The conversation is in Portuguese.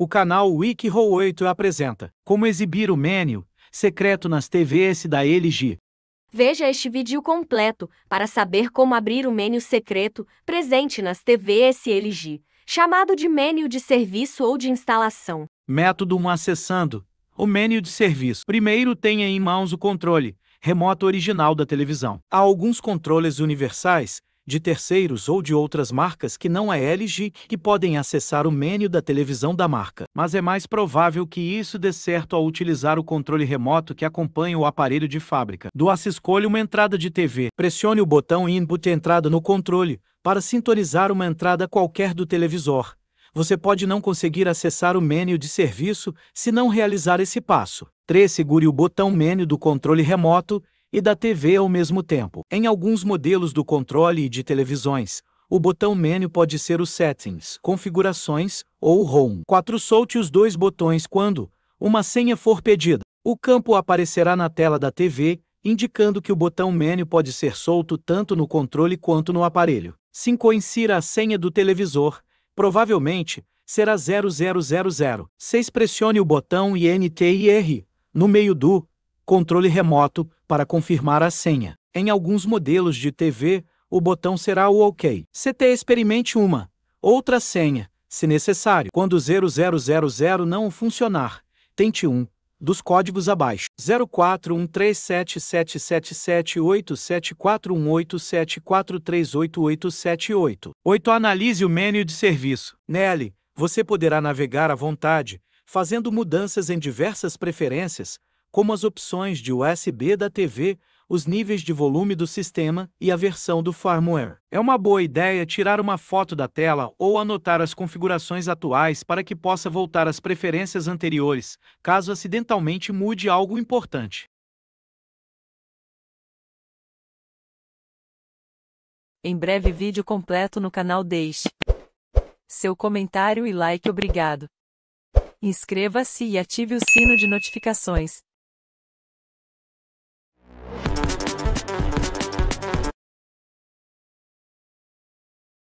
O canal WikiHow 8 apresenta Como exibir o menu secreto nas TVS da LG. Veja este vídeo completo para saber como abrir o menu secreto presente nas TVS LG, chamado de menu de serviço ou de instalação. Método 1 acessando o menu de serviço. Primeiro tenha em mãos o controle remoto original da televisão. Há alguns controles universais de terceiros ou de outras marcas que não é LG e podem acessar o menu da televisão da marca. Mas é mais provável que isso dê certo ao utilizar o controle remoto que acompanha o aparelho de fábrica. Do Ass escolha uma entrada de TV. Pressione o botão Input Entrada no controle para sintonizar uma entrada qualquer do televisor você pode não conseguir acessar o menu de serviço se não realizar esse passo. 3. Segure o botão menu do controle remoto e da TV ao mesmo tempo. Em alguns modelos do controle e de televisões, o botão menu pode ser o Settings, Configurações ou Home. 4. Solte os dois botões quando uma senha for pedida. O campo aparecerá na tela da TV, indicando que o botão menu pode ser solto tanto no controle quanto no aparelho. 5. Insira a senha do televisor, provavelmente será 0000. 6. Pressione o botão INTIR no meio do controle remoto para confirmar a senha. Em alguns modelos de TV, o botão será o OK. CT experimente uma, outra senha, se necessário. Quando 0000 não funcionar, tente um dos códigos abaixo. 04137777874187438878. 8. Analise o menu de serviço. Nele, você poderá navegar à vontade, fazendo mudanças em diversas preferências, como as opções de USB da TV, os níveis de volume do sistema e a versão do firmware. É uma boa ideia tirar uma foto da tela ou anotar as configurações atuais para que possa voltar às preferências anteriores, caso acidentalmente mude algo importante. Em breve vídeo completo no canal deixe seu comentário e like obrigado. Inscreva-se e ative o sino de notificações.